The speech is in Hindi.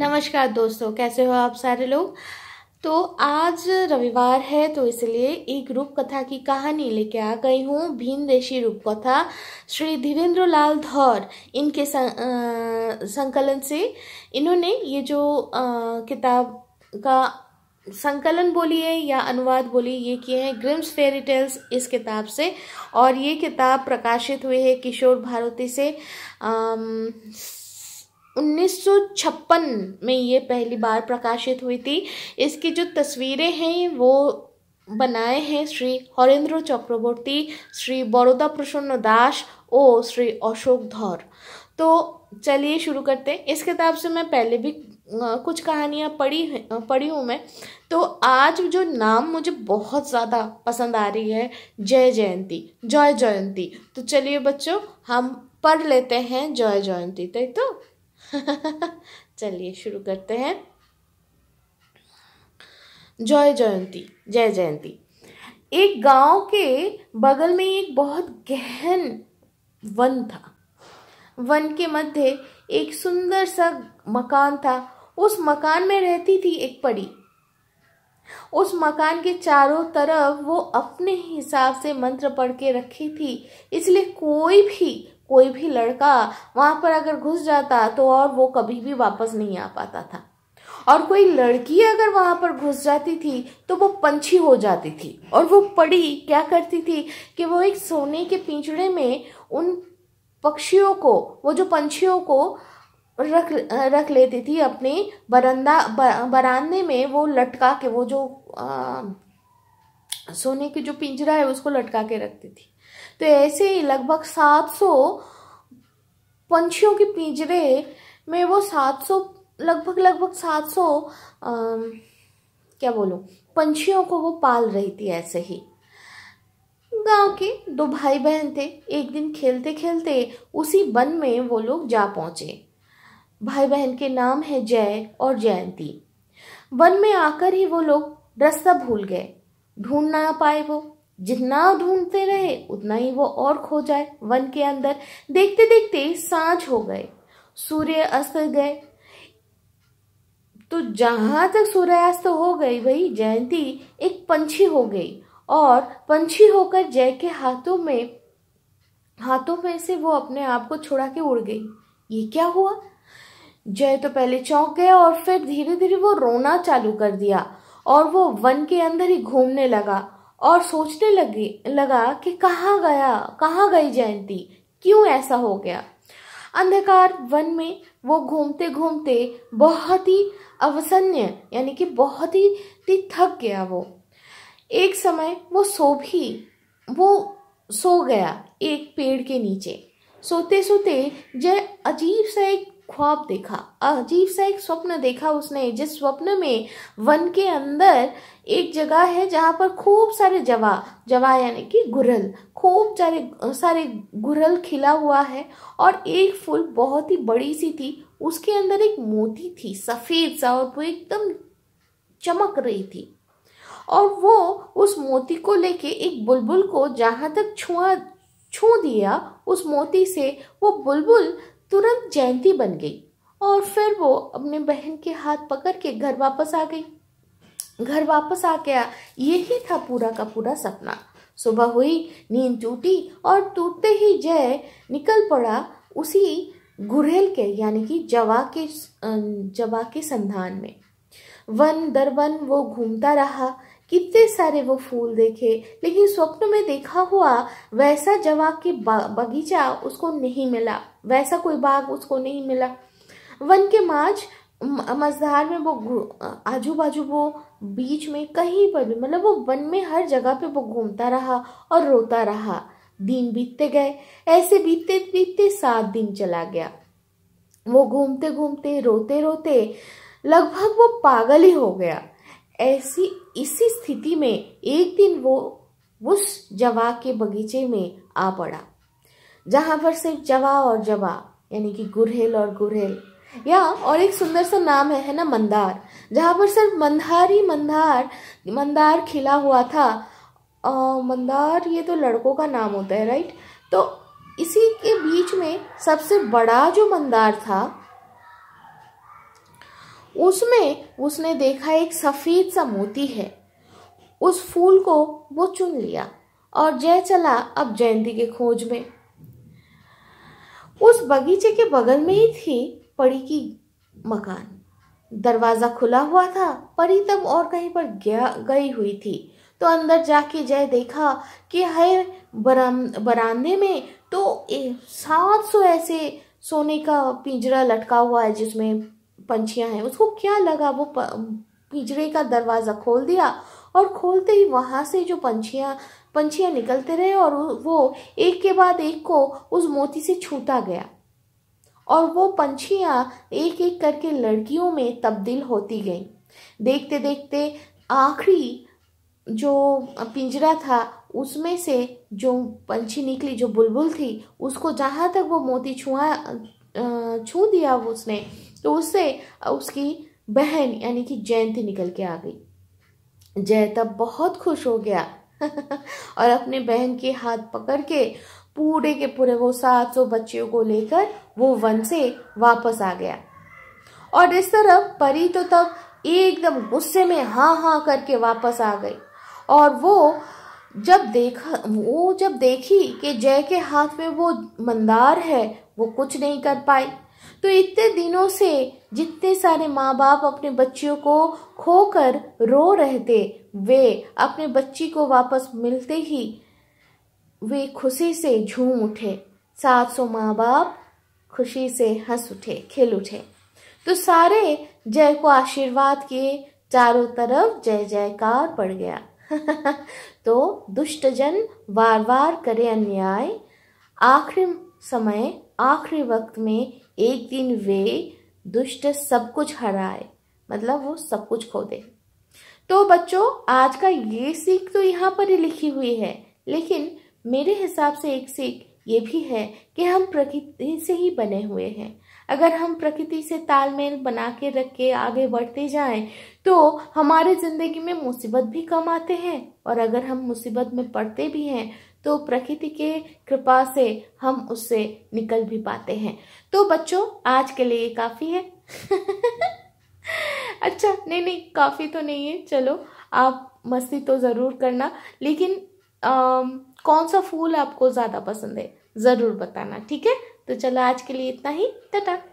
नमस्कार दोस्तों कैसे हो आप सारे लोग तो आज रविवार है तो इसलिए एक रूप कथा की कहानी लेके आ गई हूँ भीन देशी रूप कथा श्री धीरेन्द्र लाल धौर इनके सं, आ, संकलन से इन्होंने ये जो किताब का संकलन बोलिए या अनुवाद बोलिए ये किए हैं ग्रिम्स फेरी टेल्स इस किताब से और ये किताब प्रकाशित हुई है किशोर भारती से आ, 1956 में ये पहली बार प्रकाशित हुई थी इसकी जो तस्वीरें हैं वो बनाए हैं श्री हरेंद्र चक्रवर्ती श्री बड़ौदा प्रसन्न दास और श्री अशोक धौर तो चलिए शुरू करते हैं इस किताब से मैं पहले भी कुछ कहानियाँ पढ़ी पढ़ी हूँ मैं तो आज जो नाम मुझे बहुत ज़्यादा पसंद आ रही है जय जयंती जय जयंती तो चलिए बच्चों हम पढ़ लेते हैं जय जयंती तो चलिए शुरू करते हैं जय जयंती जय जयंती एक गांव के बगल में एक बहुत गहन वन था वन के मध्य एक सुंदर सा मकान था उस मकान में रहती थी एक पड़ी उस मकान के चारों तरफ वो अपने हिसाब से मंत्र पढ़ के रखी थी इसलिए कोई भी कोई भी लड़का वहाँ पर अगर घुस जाता तो और वो कभी भी वापस नहीं आ पाता था और कोई लड़की अगर वहाँ पर घुस जाती थी तो वो पंछी हो जाती थी और वो पड़ी क्या करती थी कि वो एक सोने के पिंजड़े में उन पक्षियों को वो जो पंछियों को रख रख लेती थी अपने बरंदा बरामदे में वो लटका के वो जो आ, सोने की जो पिंजरा है उसको लटका के रखती थी तो ऐसे ही लगभग 700 पंछियों के पिंजरे में वो 700 लगभग लगभग 700 आ, क्या बोलो पंछियों को वो पाल रही थी ऐसे ही गांव के दो भाई बहन थे एक दिन खेलते खेलते उसी वन में वो लोग जा पहुंचे भाई बहन के नाम है जय और जयंती वन में आकर ही वो लोग रास्ता भूल गए ढूंढ ना पाए वो जितना ढूंढते रहे उतना ही वो और खो जाए वन के अंदर देखते देखते सांझ हो गए सूर्य अस्त गए तो जहां तक सूर्यास्त हो गई वही जयंती एक पंछी हो गई और पंछी होकर जय के हाथों में हाथों में से वो अपने आप को छुड़ा के उड़ गई ये क्या हुआ जय तो पहले चौंक गया और फिर धीरे धीरे वो रोना चालू कर दिया और वो वन के अंदर ही घूमने लगा और सोचने लगी लगा कि कहाँ गया कहाँ गई जयंती क्यों ऐसा हो गया अंधकार वन में वो घूमते घूमते बहुत ही अवसन्य यानी कि बहुत ही थक गया वो एक समय वो सो भी वो सो गया एक पेड़ के नीचे सोते सोते जय अजीब सा एक ख्वाब देखा अजीब सा एक स्वप्न देखा उसने जिस स्वप्न में वन के अंदर एक जगह है जहाँ पर खूब सारे जवा जवा यानी कि गुरल खूब सारे सारे गुरल खिला हुआ है और एक फूल बहुत ही बड़ी सी थी उसके अंदर एक मोती थी सफ़ेद सा और वो एकदम चमक रही थी और वो उस मोती को लेके एक बुलबुल को जहाँ तक छुआ छू दिया उस मोती से वो बुलबुल तुरंत जयंती बन गई और फिर वो अपने बहन के हाथ पकड़ के घर वापस आ गई घर वापस आ गया यही था पूरा का पूरा सपना सुबह हुई नींद टूटी और टूटते ही जय निकल पड़ा उसी गुरेल के यानी कि जवा के अं, जवा के संधान में वन दर वन वो घूमता रहा कितने सारे वो फूल देखे लेकिन स्वप्न में देखा हुआ वैसा जवाब के बगीचा उसको नहीं मिला वैसा कोई बाग उसको नहीं मिला वन के माज मजदार में वो आजू बाजू वो बीच में कहीं पर भी मतलब वो वन में हर जगह पे वो घूमता रहा और रोता रहा दिन बीतते गए ऐसे बीतते बीतते सात दिन चला गया वो घूमते घूमते रोते रोते लगभग वो पागल ही हो गया ऐसी इसी स्थिति में एक दिन वो उस जवा के बगीचे में आ पड़ा जहाँ पर सिर्फ जवा और जवा यानी कि गुरहेल और गुरहेल या और एक सुंदर सा नाम है है ना मंदार जहाँ पर सिर्फ मंदार ही मंदार मंदार खिला हुआ था आ, मंदार ये तो लड़कों का नाम होता है राइट तो इसी के बीच में सबसे बड़ा जो मंदार था उसमें उसने देखा एक सफ़ेद सा मोती है उस फूल को वो चुन लिया और जय चला अब जयंती के खोज में उस बगीचे के बगल में ही थी परी की मकान दरवाज़ा खुला हुआ था परी तब और कहीं पर गया गई हुई थी तो अंदर जाके जय देखा कि है बरामदे में तो सात सौ ऐसे सोने का पिंजरा लटका हुआ है जिसमें पंछियां हैं उसको क्या लगा वो पिंजरे का दरवाज़ा खोल दिया और खोलते ही वहाँ से जो पंछियाँ पंछियाँ निकलते रहे और वो एक के बाद एक को उस मोती से छूता गया और वो पंछियाँ एक एक करके लड़कियों में तब्दील होती गईं देखते देखते आखिरी जो पिंजरा था उसमें से जो पंछी निकली जो बुलबुल थी उसको जहाँ तक वो मोती छुआ छू दिया उसने तो उससे उसकी बहन यानी कि जयंती निकल के आ गई जय तब बहुत खुश हो गया और अपने बहन के हाथ पकड़ के पूरे के पूरे वो सात सौ बच्चियों को लेकर वो वन से वापस आ गया और इस तरफ परी तो तब एकदम गुस्से में हाँ हाँ करके वापस आ गई और वो जब देखा वो जब देखी कि जय के हाथ में वो मंदार है वो कुछ नहीं कर पाई तो इतने दिनों से जितने सारे माँ बाप अपने बच्चियों को खोकर रो रहे थे वे अपने बच्ची को वापस मिलते ही वे खुशी से झूम उठे सात सौ माँ बाप खुशी से हंस उठे खिल उठे तो सारे जय को आशीर्वाद के चारों तरफ जय जयकार पड़ गया तो दुष्ट जन बार बार करे अन्याय आखिरी समय आखिरी वक्त में एक दिन वे दुष्ट सब कुछ हराए मतलब वो सब कुछ खो दे तो बच्चों आज का ये सीख तो यहाँ पर ही लिखी हुई है लेकिन मेरे हिसाब से एक सीख ये भी है कि हम प्रकृति से ही बने हुए हैं अगर हम प्रकृति से तालमेल बना के रख के आगे बढ़ते जाएं तो हमारे ज़िंदगी में मुसीबत भी कम आते हैं और अगर हम मुसीबत में पड़ते भी हैं तो प्रकृति के कृपा से हम उससे निकल भी पाते हैं तो बच्चों आज के लिए काफ़ी है अच्छा नहीं नहीं काफ़ी तो नहीं है चलो आप मस्ती तो ज़रूर करना लेकिन आ, कौन सा फूल आपको ज़्यादा पसंद है ज़रूर बताना ठीक है तो चलो आज के लिए इतना ही टाटा